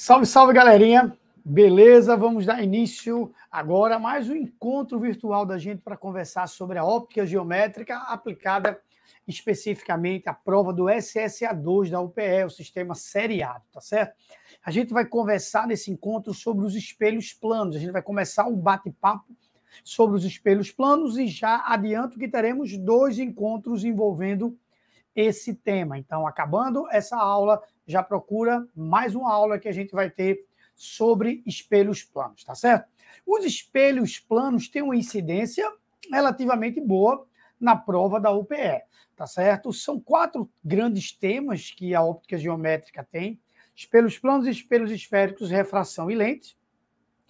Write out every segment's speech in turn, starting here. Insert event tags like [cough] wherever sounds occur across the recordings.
Salve, salve, galerinha! Beleza? Vamos dar início agora a mais um encontro virtual da gente para conversar sobre a óptica geométrica aplicada especificamente à prova do SSA2 da UPE, o sistema seriado, tá certo? A gente vai conversar nesse encontro sobre os espelhos planos. A gente vai começar um bate-papo sobre os espelhos planos e já adianto que teremos dois encontros envolvendo esse tema. Então, acabando essa aula, já procura mais uma aula que a gente vai ter sobre espelhos planos, tá certo? Os espelhos planos têm uma incidência relativamente boa na prova da UPE, tá certo? São quatro grandes temas que a óptica geométrica tem: espelhos planos, espelhos esféricos, refração e lentes.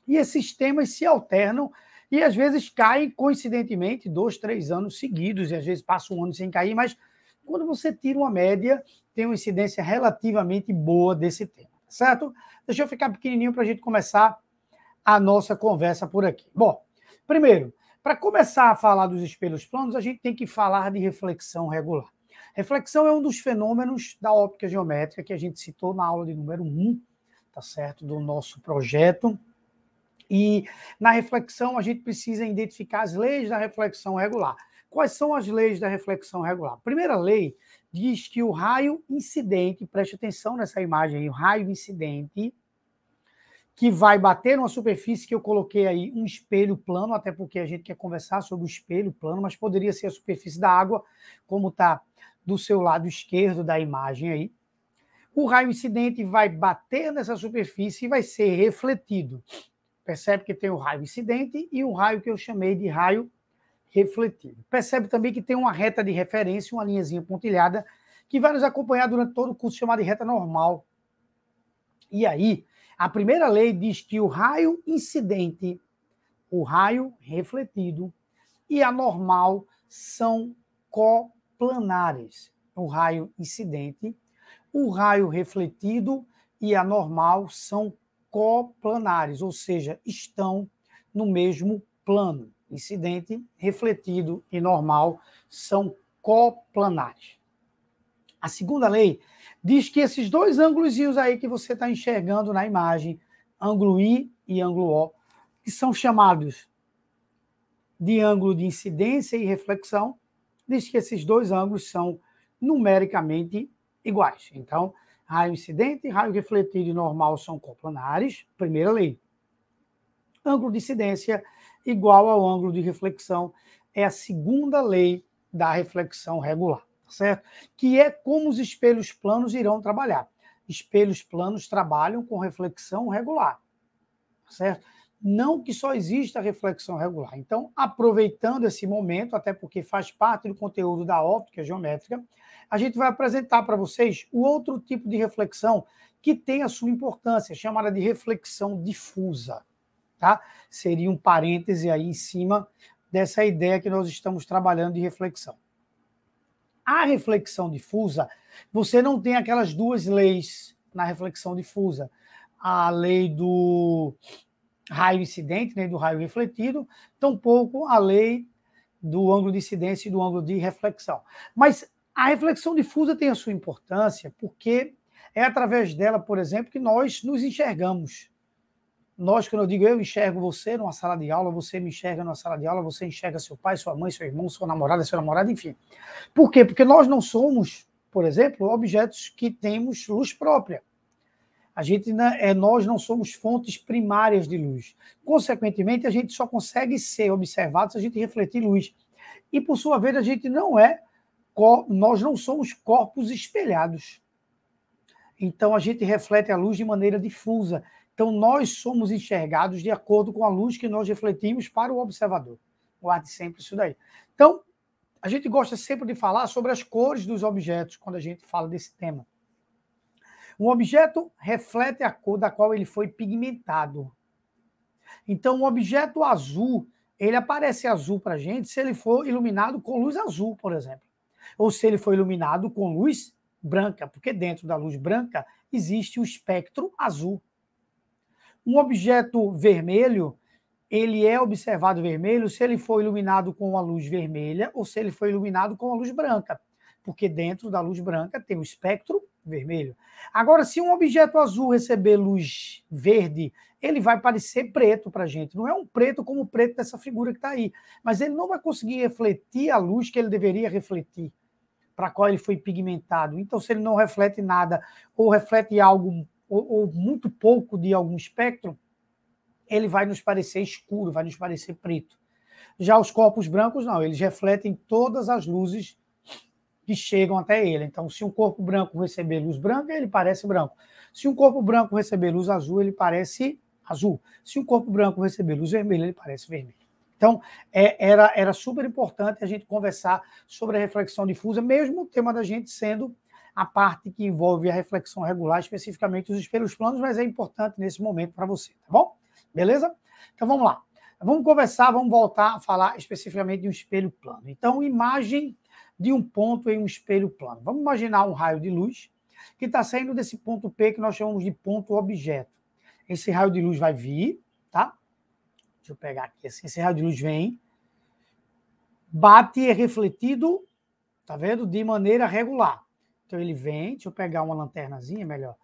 E esses temas se alternam e às vezes caem coincidentemente dois, três anos seguidos, e às vezes passa um ano sem cair, mas quando você tira uma média, tem uma incidência relativamente boa desse tema, tá certo? Deixa eu ficar pequenininho para a gente começar a nossa conversa por aqui. Bom, primeiro, para começar a falar dos espelhos planos, a gente tem que falar de reflexão regular. Reflexão é um dos fenômenos da óptica geométrica que a gente citou na aula de número 1, tá certo? Do nosso projeto. E na reflexão, a gente precisa identificar as leis da reflexão regular. Quais são as leis da reflexão regular? primeira lei diz que o raio incidente, preste atenção nessa imagem aí, o raio incidente, que vai bater numa superfície que eu coloquei aí um espelho plano, até porque a gente quer conversar sobre o espelho plano, mas poderia ser a superfície da água, como está do seu lado esquerdo da imagem aí. O raio incidente vai bater nessa superfície e vai ser refletido. Percebe que tem o raio incidente e o raio que eu chamei de raio refletido. Percebe também que tem uma reta de referência, uma linhazinha pontilhada, que vai nos acompanhar durante todo o curso chamada de reta normal. E aí, a primeira lei diz que o raio incidente, o raio refletido e a normal são coplanares. O raio incidente, o raio refletido e a normal são coplanares, ou seja, estão no mesmo plano incidente, refletido e normal são coplanares. A segunda lei diz que esses dois ângulos aí que você está enxergando na imagem, ângulo I e ângulo O, que são chamados de ângulo de incidência e reflexão, diz que esses dois ângulos são numericamente iguais. Então, raio incidente e raio refletido e normal são coplanares, primeira lei. Ângulo de incidência igual ao ângulo de reflexão. É a segunda lei da reflexão regular, tá certo? Que é como os espelhos planos irão trabalhar. Espelhos planos trabalham com reflexão regular, tá certo? Não que só exista reflexão regular. Então, aproveitando esse momento, até porque faz parte do conteúdo da óptica geométrica, a gente vai apresentar para vocês o outro tipo de reflexão que tem a sua importância, chamada de reflexão difusa tá? Seria um parêntese aí em cima dessa ideia que nós estamos trabalhando de reflexão. A reflexão difusa, você não tem aquelas duas leis na reflexão difusa. A lei do raio incidente, nem né, do raio refletido, tampouco a lei do ângulo de incidência e do ângulo de reflexão. Mas a reflexão difusa tem a sua importância, porque é através dela, por exemplo, que nós nos enxergamos. Nós, quando eu digo eu enxergo você numa sala de aula, você me enxerga numa sala de aula, você enxerga seu pai, sua mãe, seu irmão, sua namorada, seu namorado, enfim. Por quê? Porque nós não somos, por exemplo, objetos que temos luz própria. A gente é, nós não somos fontes primárias de luz. Consequentemente, a gente só consegue ser observado se a gente refletir luz. E por sua vez, a gente não é nós não somos corpos espelhados. Então a gente reflete a luz de maneira difusa. Então, nós somos enxergados de acordo com a luz que nós refletimos para o observador. Guarde sempre isso daí. Então, a gente gosta sempre de falar sobre as cores dos objetos quando a gente fala desse tema. Um objeto reflete a cor da qual ele foi pigmentado. Então, um objeto azul, ele aparece azul para a gente se ele for iluminado com luz azul, por exemplo. Ou se ele for iluminado com luz branca, porque dentro da luz branca existe o espectro azul. Um objeto vermelho, ele é observado vermelho se ele for iluminado com a luz vermelha ou se ele for iluminado com a luz branca, porque dentro da luz branca tem o espectro vermelho. Agora, se um objeto azul receber luz verde, ele vai parecer preto para a gente. Não é um preto como o preto dessa figura que está aí, mas ele não vai conseguir refletir a luz que ele deveria refletir, para a qual ele foi pigmentado. Então, se ele não reflete nada ou reflete algo ou, ou muito pouco de algum espectro, ele vai nos parecer escuro, vai nos parecer preto. Já os corpos brancos, não, eles refletem todas as luzes que chegam até ele. Então, se um corpo branco receber luz branca, ele parece branco. Se um corpo branco receber luz azul, ele parece azul. Se um corpo branco receber luz vermelha, ele parece vermelho. Então, é, era, era super importante a gente conversar sobre a reflexão difusa, mesmo o tema da gente sendo a parte que envolve a reflexão regular, especificamente os espelhos planos, mas é importante nesse momento para você, tá bom? Beleza? Então vamos lá. Vamos conversar, vamos voltar a falar especificamente de um espelho plano. Então, imagem de um ponto em um espelho plano. Vamos imaginar um raio de luz que está saindo desse ponto P que nós chamamos de ponto objeto. Esse raio de luz vai vir, tá? Deixa eu pegar aqui assim. Esse raio de luz vem, bate e é refletido, tá vendo? De maneira regular. Então ele vem, deixa eu pegar uma lanternazinha melhor.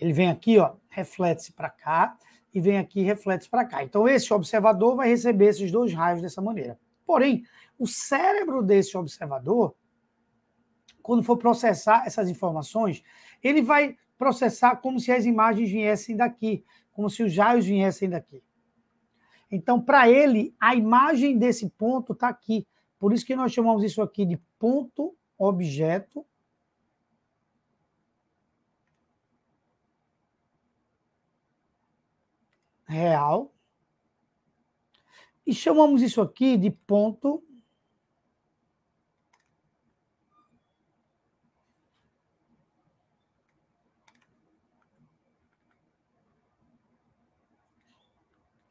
Ele vem aqui, ó, reflete-se para cá e vem aqui reflete para cá. Então esse observador vai receber esses dois raios dessa maneira. Porém, o cérebro desse observador, quando for processar essas informações, ele vai processar como se as imagens viessem daqui, como se os raios viessem daqui. Então, para ele, a imagem desse ponto está aqui. Por isso que nós chamamos isso aqui de ponto objeto real. E chamamos isso aqui de ponto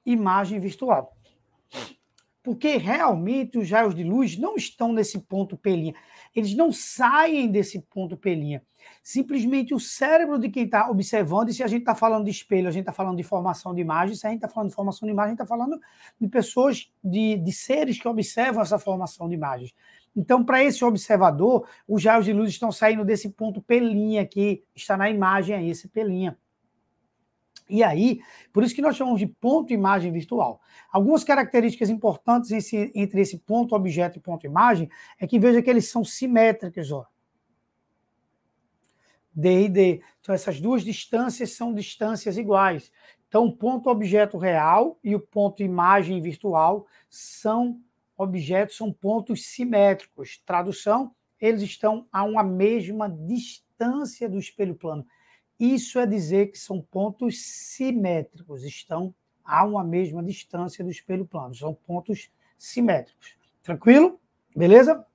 imagem virtual. Porque realmente os raios de luz não estão nesse ponto pelinha. Eles não saem desse ponto pelinha simplesmente o cérebro de quem está observando, e se a gente está falando de espelho, a gente está falando de formação de imagem, se a gente está falando de formação de imagem, a gente está falando de pessoas, de, de seres que observam essa formação de imagens. Então, para esse observador, os raios de luz estão saindo desse ponto pelinha que está na imagem aí, esse pelinha. E aí, por isso que nós chamamos de ponto imagem virtual. Algumas características importantes esse, entre esse ponto objeto e ponto imagem é que veja que eles são simétricos, ó. D e D. Então, essas duas distâncias são distâncias iguais. Então, o ponto objeto real e o ponto imagem virtual são objetos, são pontos simétricos. Tradução, eles estão a uma mesma distância do espelho plano. Isso é dizer que são pontos simétricos, estão a uma mesma distância do espelho plano. São pontos simétricos. Tranquilo? Beleza?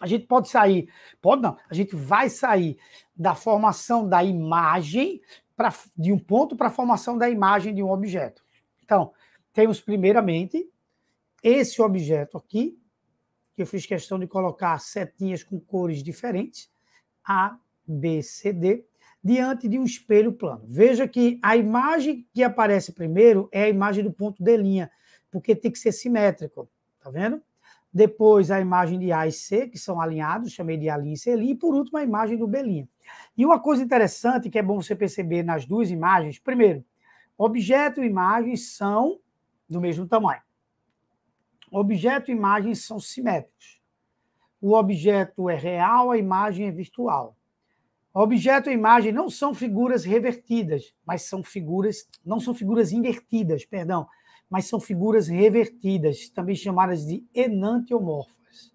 A gente pode sair, pode não, a gente vai sair da formação da imagem pra, de um ponto para a formação da imagem de um objeto. Então, temos primeiramente esse objeto aqui, que eu fiz questão de colocar setinhas com cores diferentes, A, B, C, D, diante de um espelho plano. Veja que a imagem que aparece primeiro é a imagem do ponto de linha, porque tem que ser simétrico, tá vendo? depois a imagem de A e C, que são alinhados, chamei de Alice e Eli, e por último a imagem do Belinha. E uma coisa interessante que é bom você perceber nas duas imagens, primeiro, objeto e imagem são do mesmo tamanho. Objeto e imagem são simétricos. O objeto é real, a imagem é virtual. Objeto e imagem não são figuras revertidas, mas são figuras, não são figuras invertidas, perdão, mas são figuras revertidas, também chamadas de enantiomorfas.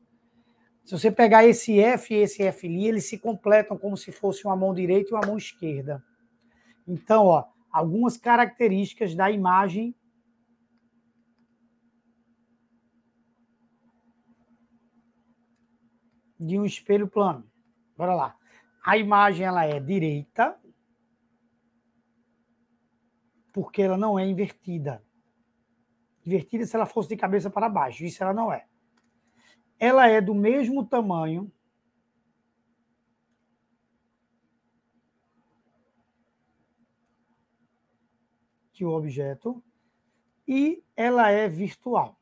Se você pegar esse F e esse F', eles se completam como se fosse uma mão direita e uma mão esquerda. Então, ó, algumas características da imagem de um espelho plano. Bora lá. A imagem ela é direita porque ela não é invertida divertida se ela fosse de cabeça para baixo. Isso ela não é. Ela é do mesmo tamanho. Que o objeto e ela é virtual.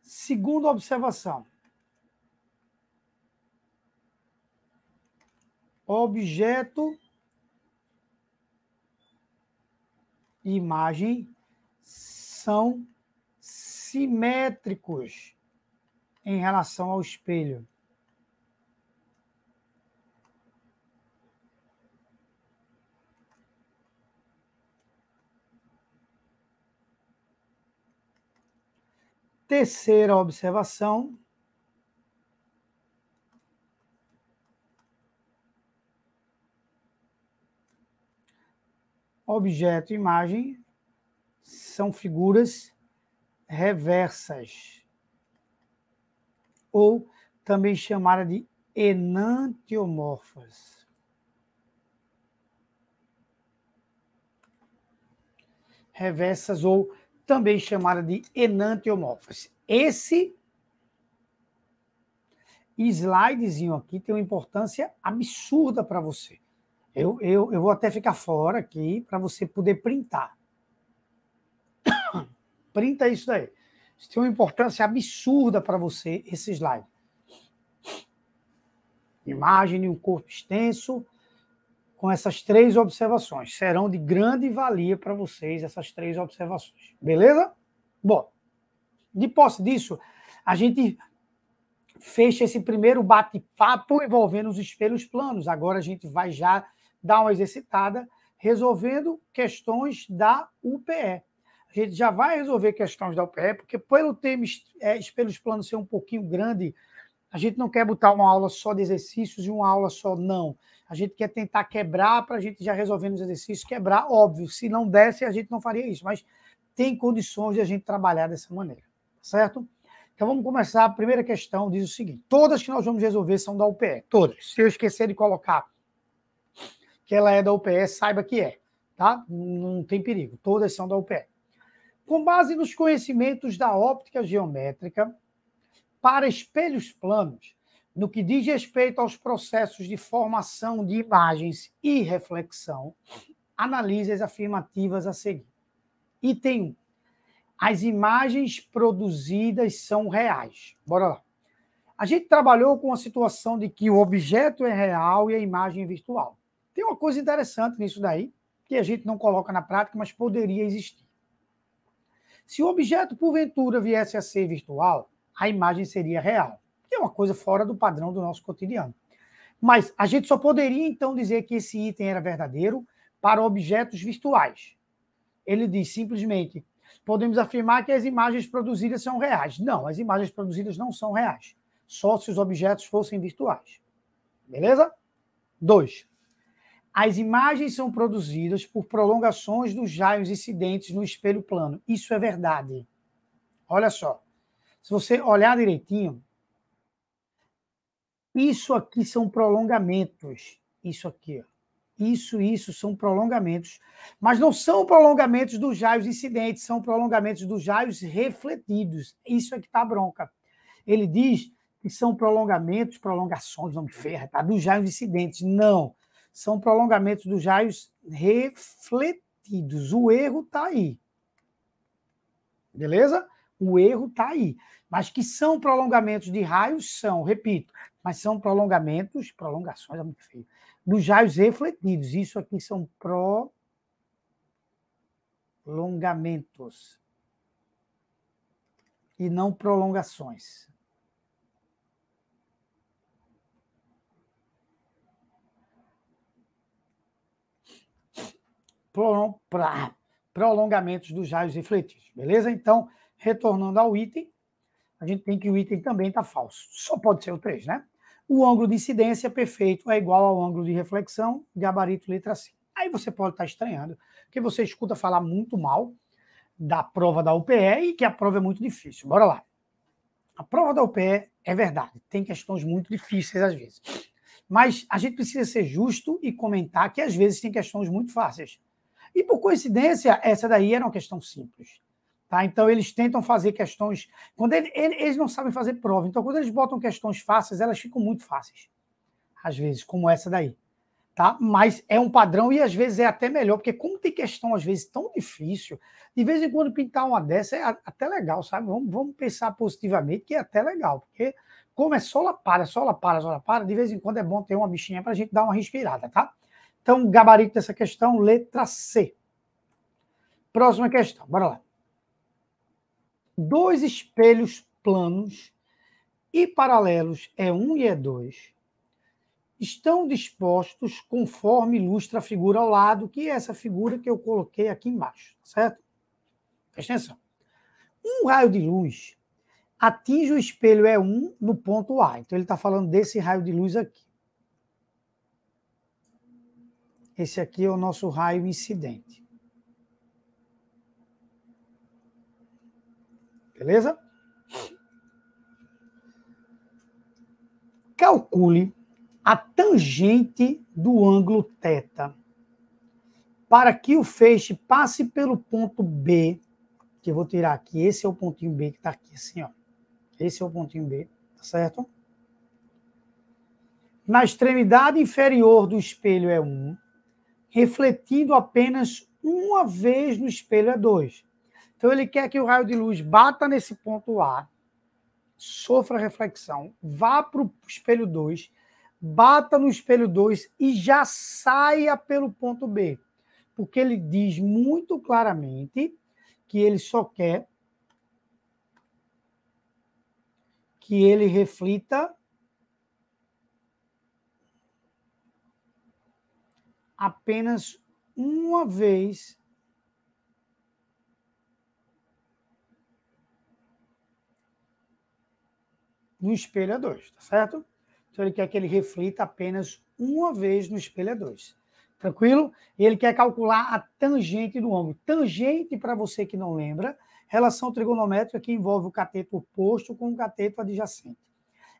Segunda observação: objeto imagem são simétricos em relação ao espelho. Terceira observação objeto e imagem são figuras reversas, ou também chamada de enantiomorfas. Reversas, ou também chamada de enantiomorfas. Esse slidezinho aqui tem uma importância absurda para você. Eu, eu, eu vou até ficar fora aqui para você poder printar. [coughs] Printa isso daí. Isso tem uma importância absurda para você, esse slide. Imagem de um corpo extenso com essas três observações. Serão de grande valia para vocês essas três observações. Beleza? Bom, de posse disso, a gente fecha esse primeiro bate-papo envolvendo os espelhos planos. Agora a gente vai já dar uma exercitada resolvendo questões da UPE. A gente já vai resolver questões da UPE, porque pelo tema é, pelos planos ser um pouquinho grande, a gente não quer botar uma aula só de exercícios e uma aula só não. A gente quer tentar quebrar para a gente já resolver os exercícios, quebrar, óbvio. Se não desse, a gente não faria isso, mas tem condições de a gente trabalhar dessa maneira, tá certo? Então vamos começar. A primeira questão diz o seguinte: todas que nós vamos resolver são da UPE, todas. Se eu esquecer de colocar que ela é da UPE, saiba que é, tá? Não tem perigo, todas são da UPE. Com base nos conhecimentos da óptica geométrica para espelhos planos, no que diz respeito aos processos de formação de imagens e reflexão, analise as afirmativas a seguir. Item 1. As imagens produzidas são reais. Bora lá. A gente trabalhou com a situação de que o objeto é real e a imagem é virtual. Tem uma coisa interessante nisso daí, que a gente não coloca na prática, mas poderia existir. Se o objeto, porventura, viesse a ser virtual, a imagem seria real, que é uma coisa fora do padrão do nosso cotidiano. Mas a gente só poderia, então, dizer que esse item era verdadeiro para objetos virtuais. Ele diz simplesmente: podemos afirmar que as imagens produzidas são reais. Não, as imagens produzidas não são reais, só se os objetos fossem virtuais. Beleza? Dois. As imagens são produzidas por prolongações dos raios incidentes no espelho plano. Isso é verdade. Olha só. Se você olhar direitinho, isso aqui são prolongamentos. Isso aqui. Ó. Isso, isso são prolongamentos. Mas não são prolongamentos dos raios incidentes, são prolongamentos dos raios refletidos. Isso é que está bronca. Ele diz que são prolongamentos, prolongações, não me ferra, tá? Dos raios incidentes. Não são prolongamentos dos raios refletidos. O erro está aí. Beleza? O erro está aí. Mas que são prolongamentos de raios, são, repito, mas são prolongamentos, prolongações é muito feio, dos raios refletidos. Isso aqui são prolongamentos. E não prolongações. prolongamentos dos raios refletidos, beleza? Então, retornando ao item, a gente tem que o item também está falso. Só pode ser o 3, né? O ângulo de incidência perfeito é igual ao ângulo de reflexão, gabarito letra C. Aí você pode estar tá estranhando, porque você escuta falar muito mal da prova da UPE e que a prova é muito difícil. Bora lá. A prova da UPE é verdade, tem questões muito difíceis às vezes. Mas a gente precisa ser justo e comentar que às vezes tem questões muito fáceis. E por coincidência, essa daí era uma questão simples. Tá? Então, eles tentam fazer questões. Quando ele, ele, eles não sabem fazer prova, então, quando eles botam questões fáceis, elas ficam muito fáceis. Às vezes, como essa daí. Tá? Mas é um padrão e às vezes é até melhor, porque como tem questão às vezes tão difícil, de vez em quando pintar uma dessa é até legal, sabe? Vamos, vamos pensar positivamente que é até legal, porque como é para solapada, para de vez em quando é bom ter uma bichinha para a gente dar uma respirada, tá? Então, gabarito dessa questão, letra C. Próxima questão, bora lá. Dois espelhos planos e paralelos E1 é e E2 é estão dispostos conforme ilustra a figura ao lado, que é essa figura que eu coloquei aqui embaixo, tá certo? Presta atenção. Um raio de luz atinge o espelho E1 no ponto A. Então, ele está falando desse raio de luz aqui. Esse aqui é o nosso raio incidente. Beleza? Calcule a tangente do ângulo θ para que o feixe passe pelo ponto B, que eu vou tirar aqui, esse é o pontinho B que está aqui assim, ó. Esse é o pontinho B, tá certo? Na extremidade inferior do espelho é 1 refletindo apenas uma vez no espelho E2. É então ele quer que o raio de luz bata nesse ponto A, sofra reflexão, vá para o espelho 2, bata no espelho 2 e já saia pelo ponto B. Porque ele diz muito claramente que ele só quer que ele reflita apenas uma vez no espelho a dois, tá certo? Então ele quer que ele reflita apenas uma vez no espelho a dois. Tranquilo? E ele quer calcular a tangente do ângulo. Tangente, para você que não lembra, relação trigonométrica que envolve o cateto oposto com o cateto adjacente.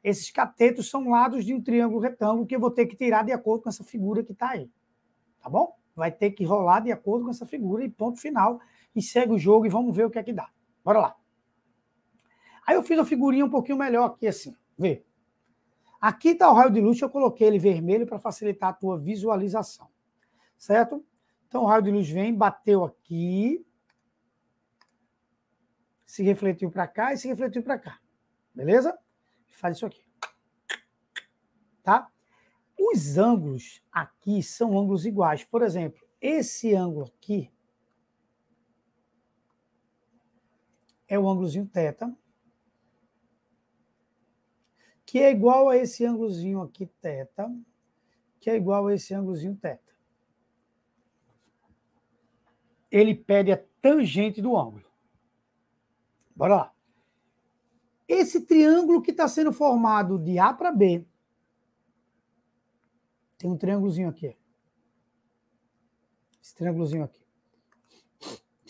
Esses catetos são lados de um triângulo retângulo que eu vou ter que tirar de acordo com essa figura que está aí tá bom? Vai ter que rolar de acordo com essa figura e ponto final. E segue o jogo e vamos ver o que é que dá. Bora lá. Aí eu fiz uma figurinha um pouquinho melhor aqui, assim. Vê. Aqui está o raio de luz, eu coloquei ele vermelho para facilitar a tua visualização. Certo? Então o raio de luz vem, bateu aqui, se refletiu para cá e se refletiu para cá. Beleza? Faz isso aqui. Tá? Os ângulos aqui são ângulos iguais. Por exemplo, esse ângulo aqui é o ângulozinho θ, que é igual a esse ângulozinho aqui θ, que é igual a esse ângulozinho θ. Ele pede a tangente do ângulo. Bora lá. Esse triângulo que está sendo formado de A para B, tem um triângulozinho aqui. Esse triângulozinho aqui.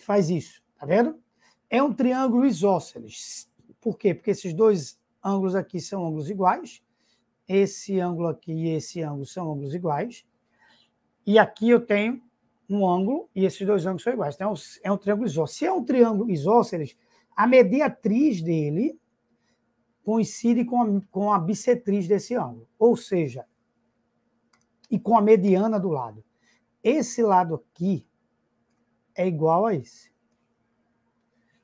Faz isso, tá vendo? É um triângulo isósceles. Por quê? Porque esses dois ângulos aqui são ângulos iguais. Esse ângulo aqui e esse ângulo são ângulos iguais. E aqui eu tenho um ângulo e esses dois ângulos são iguais. Então é um é triângulo isósceles. Se é um triângulo isósceles, a mediatriz dele coincide com a, com a bissetriz desse ângulo. Ou seja, e com a mediana do lado. Esse lado aqui é igual a esse.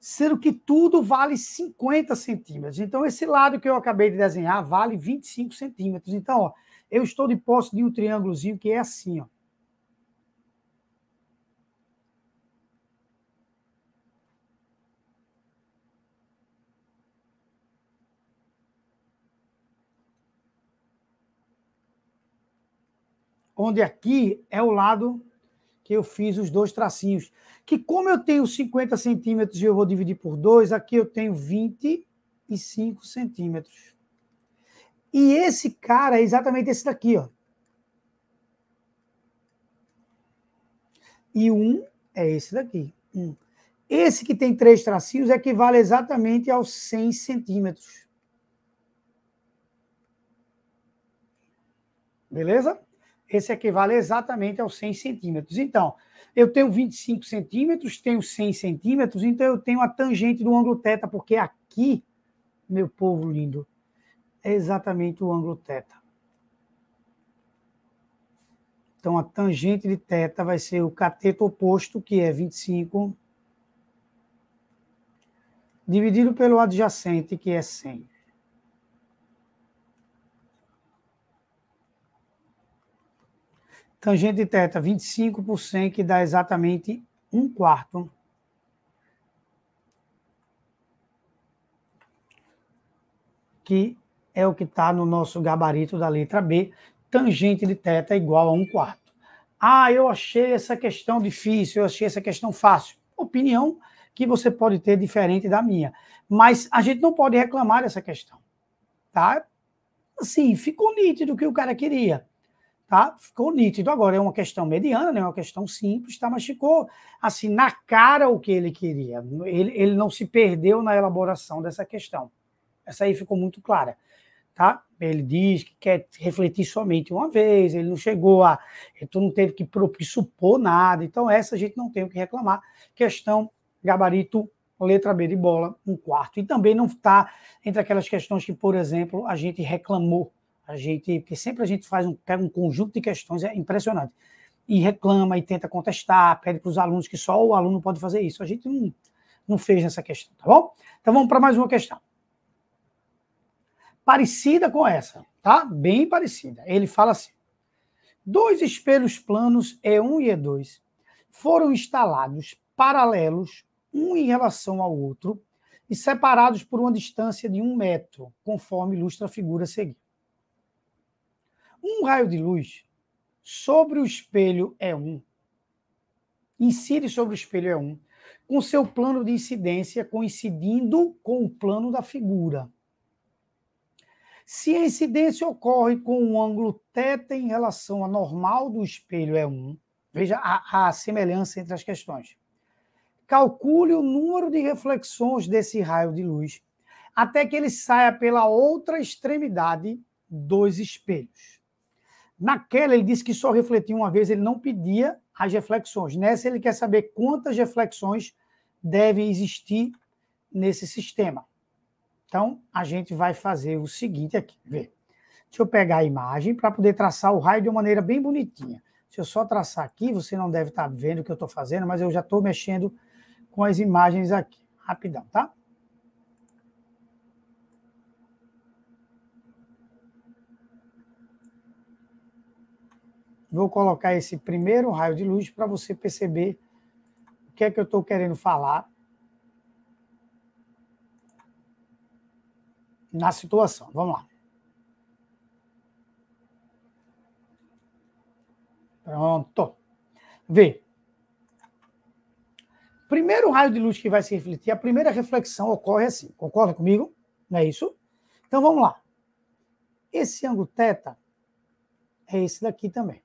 Sendo que tudo vale 50 centímetros. Então, esse lado que eu acabei de desenhar vale 25 centímetros. Então, ó, eu estou de posse de um triângulozinho que é assim, ó. onde aqui é o lado que eu fiz os dois tracinhos. Que como eu tenho 50 centímetros e eu vou dividir por 2, aqui eu tenho 25 centímetros. E esse cara é exatamente esse daqui, ó. E um é esse daqui. Um. Esse que tem três tracinhos equivale exatamente aos 100 centímetros. Beleza? esse equivale exatamente aos 100 centímetros. Então, eu tenho 25 centímetros, tenho 100 centímetros, então eu tenho a tangente do ângulo θ, porque aqui, meu povo lindo, é exatamente o ângulo θ. Então, a tangente de θ vai ser o cateto oposto, que é 25, dividido pelo adjacente, que é 100. Tangente de teta, 25 por 100, que dá exatamente um quarto. Que é o que está no nosso gabarito da letra B. Tangente de teta igual a um quarto. Ah, eu achei essa questão difícil, eu achei essa questão fácil. Opinião que você pode ter diferente da minha. Mas a gente não pode reclamar dessa questão. Tá? Assim, ficou nítido o que o cara queria tá? Ficou nítido. Agora é uma questão mediana, né? é uma questão simples, tá? Mas ficou assim na cara o que ele queria. Ele, ele não se perdeu na elaboração dessa questão. Essa aí ficou muito clara, tá? Ele diz que quer refletir somente uma vez. Ele não chegou a, tu não teve que supor nada. Então essa a gente não tem o que reclamar. Questão gabarito letra B de bola, um quarto. E também não está entre aquelas questões que, por exemplo, a gente reclamou a gente, porque sempre a gente faz um, pega um conjunto de questões, é impressionante. E reclama e tenta contestar, pede para os alunos que só o aluno pode fazer isso. A gente não, não fez nessa questão, tá bom? Então vamos para mais uma questão. Parecida com essa, tá? Bem parecida. Ele fala assim: dois espelhos planos E1 e E2 foram instalados paralelos, um em relação ao outro, e separados por uma distância de um metro, conforme ilustra a figura seguinte. Um raio de luz sobre o espelho é um. Incide sobre o espelho é um. Com seu plano de incidência coincidindo com o plano da figura. Se a incidência ocorre com um ângulo θ em relação à normal do espelho é 1, veja a, a, semelhança entre as questões. Calcule o número de reflexões desse raio de luz até que ele saia pela outra extremidade dos espelhos. Naquela, ele disse que só refletia uma vez, ele não pedia as reflexões. Nessa, ele quer saber quantas reflexões devem existir nesse sistema. Então, a gente vai fazer o seguinte aqui, vê. Deixa eu pegar a imagem para poder traçar o raio de uma maneira bem bonitinha. Se eu só traçar aqui, você não deve estar tá vendo o que eu estou fazendo, mas eu já estou mexendo com as imagens aqui. Rapidão, tá? Vou colocar esse primeiro raio de luz para você perceber o que é que eu estou querendo falar na situação. Vamos lá. Pronto. Vê. Primeiro raio de luz que vai se refletir, a primeira reflexão ocorre assim. Concorda comigo? Não é isso? Então vamos lá. Esse ângulo θ é esse daqui também.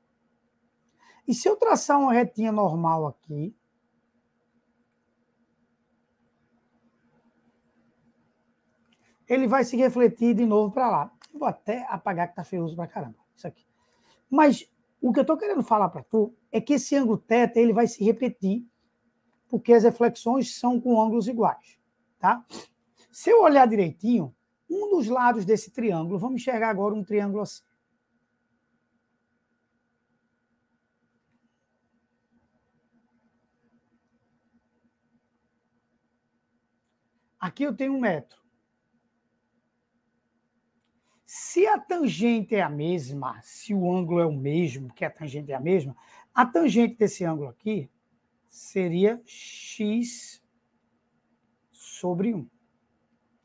E se eu traçar uma retinha normal aqui, ele vai se refletir de novo para lá. vou até apagar que tá feioso para caramba, isso aqui. Mas o que eu estou querendo falar para tu é que esse ângulo teta ele vai se repetir, porque as reflexões são com ângulos iguais, tá? Se eu olhar direitinho, um dos lados desse triângulo, vamos enxergar agora um triângulo assim. Aqui eu tenho um metro. Se a tangente é a mesma, se o ângulo é o mesmo, que a tangente é a mesma, a tangente desse ângulo aqui seria x sobre 1.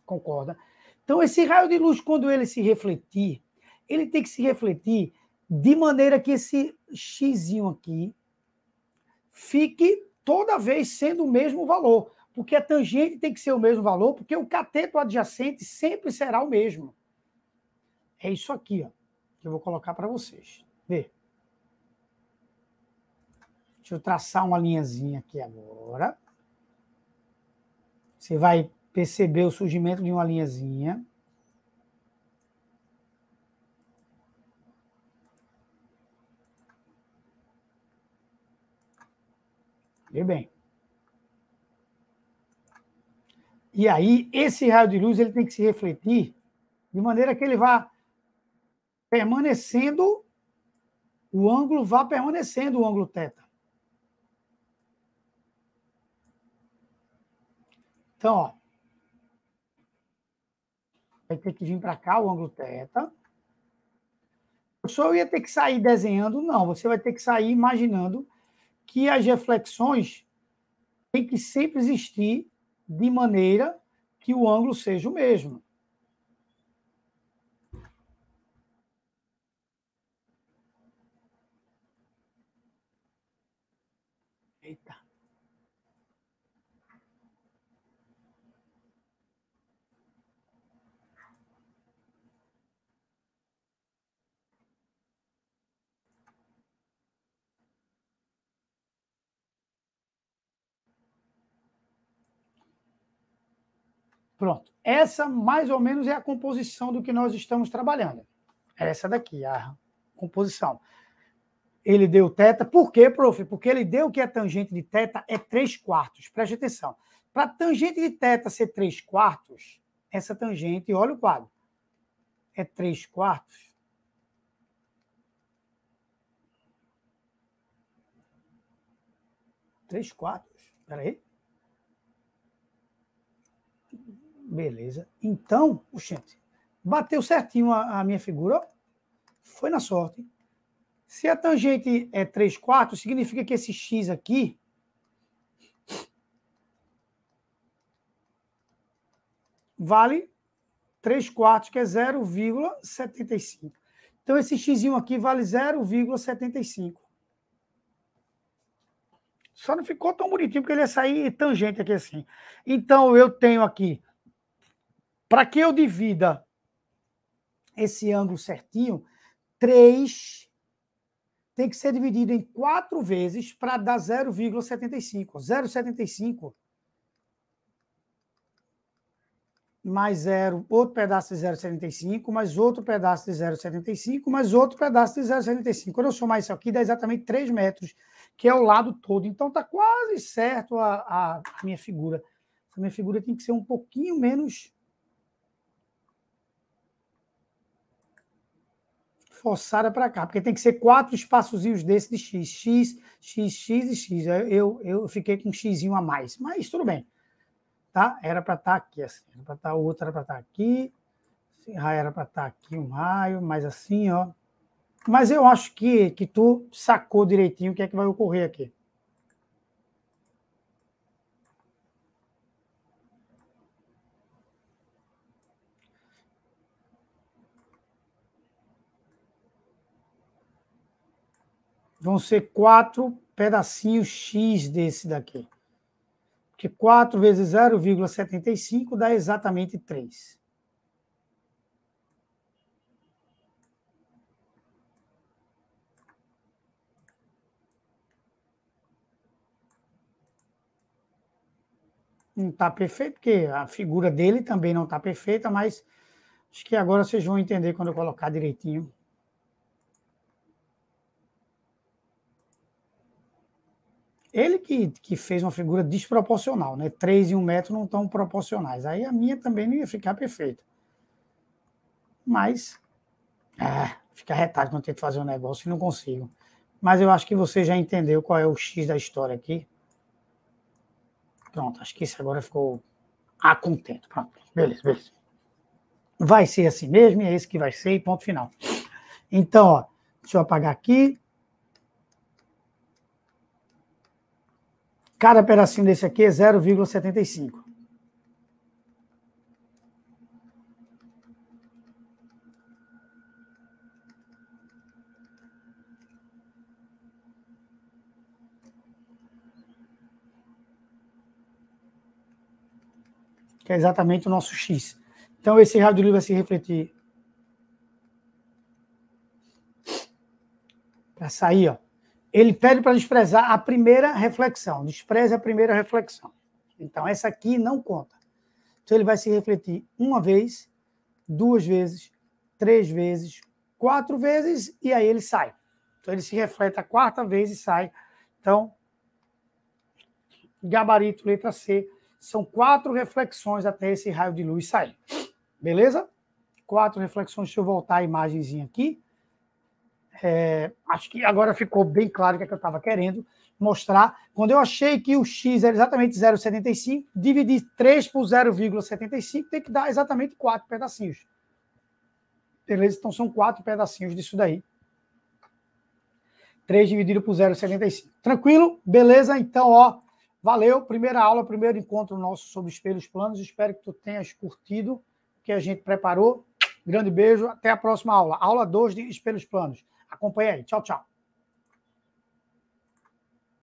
Concorda? Então, esse raio de luz, quando ele se refletir, ele tem que se refletir de maneira que esse x aqui fique toda vez sendo o mesmo valor porque a tangente tem que ser o mesmo valor, porque o cateto adjacente sempre será o mesmo. É isso aqui, ó, que eu vou colocar para vocês. Vê. Deixa eu traçar uma linhazinha aqui agora. Você vai perceber o surgimento de uma linhazinha. Vê bem. E aí, esse raio de luz ele tem que se refletir de maneira que ele vá permanecendo, o ângulo vá permanecendo o ângulo θ. Então, ó, vai ter que vir para cá o ângulo θ. Eu só ia ter que sair desenhando, não. Você vai ter que sair imaginando que as reflexões têm que sempre existir de maneira que o ângulo seja o mesmo. Pronto. Essa, mais ou menos, é a composição do que nós estamos trabalhando. É essa daqui, a composição. Ele deu teta. Por quê, prof? Porque ele deu que a tangente de teta é 3 quartos. Preste atenção. Para a tangente de teta ser 3 quartos, essa tangente, olha o quadro, é 3 quartos. Três quartos. Espera aí. Beleza. Então, gente, bateu certinho a, a minha figura. Foi na sorte. Se a tangente é 3 quartos, significa que esse x aqui vale 3 quartos, que é 0,75. Então, esse x aqui vale 0,75. Só não ficou tão bonitinho, porque ele ia sair tangente aqui assim. Então, eu tenho aqui para que eu divida esse ângulo certinho, 3 tem que ser dividido em 4 vezes para dar 0,75. 0,75 mais 0, outro pedaço de 0,75, mais outro pedaço de 0,75, mais outro pedaço de 0,75. Quando eu somar isso aqui, dá exatamente 3 metros, que é o lado todo. Então está quase certo a, a minha figura. A minha figura tem que ser um pouquinho menos forçada para cá, porque tem que ser quatro espaçozinhos desse de x, x, x, x e x. Eu, eu fiquei com um xzinho a mais, mas tudo bem. Tá? Era para estar tá aqui, assim. Era para estar tá, outra, era para estar tá aqui. Era para estar aqui um raio, mais assim, ó. Mas eu acho que, que tu sacou direitinho o que é que vai ocorrer aqui. vão ser quatro pedacinhos X desse daqui. Porque 4 vezes 0,75 dá exatamente 3. Não está perfeito, porque a figura dele também não está perfeita, mas acho que agora vocês vão entender quando eu colocar direitinho. Ele que, que fez uma figura desproporcional, né? Três e um metro não estão proporcionais. Aí a minha também não ia ficar perfeita. Mas, é, fica retado quando tento fazer um negócio e não consigo. Mas eu acho que você já entendeu qual é o X da história aqui. Pronto, acho que isso agora ficou a contento. Pronto, beleza, beleza. Vai ser assim mesmo, e é esse que vai ser, e ponto final. Então, ó, deixa eu apagar aqui. Cada pedacinho desse aqui é 0,75. que é exatamente o nosso X. Então, esse raio de luz vai se refletir para sair, ó, ele pede para desprezar a primeira reflexão. Despreze a primeira reflexão. Então, essa aqui não conta. Então, ele vai se refletir uma vez, duas vezes, três vezes, quatro vezes, e aí ele sai. Então, ele se reflete a quarta vez e sai. Então, gabarito, letra C, são quatro reflexões até esse raio de luz sair. Beleza? Quatro reflexões. Deixa eu voltar a imagenzinha aqui. É, acho que agora ficou bem claro o que, é que eu estava querendo mostrar. Quando eu achei que o x era exatamente 0,75, dividir 3 por 0,75 tem que dar exatamente 4 pedacinhos. Beleza? Então são 4 pedacinhos disso daí. 3 dividido por 0,75. Tranquilo? Beleza? Então, ó, valeu. Primeira aula, primeiro encontro nosso sobre espelhos planos. Espero que tu tenhas curtido o que a gente preparou. Grande beijo, até a próxima aula. Aula 2 de espelhos planos. Acompanha aí. Tchau, tchau.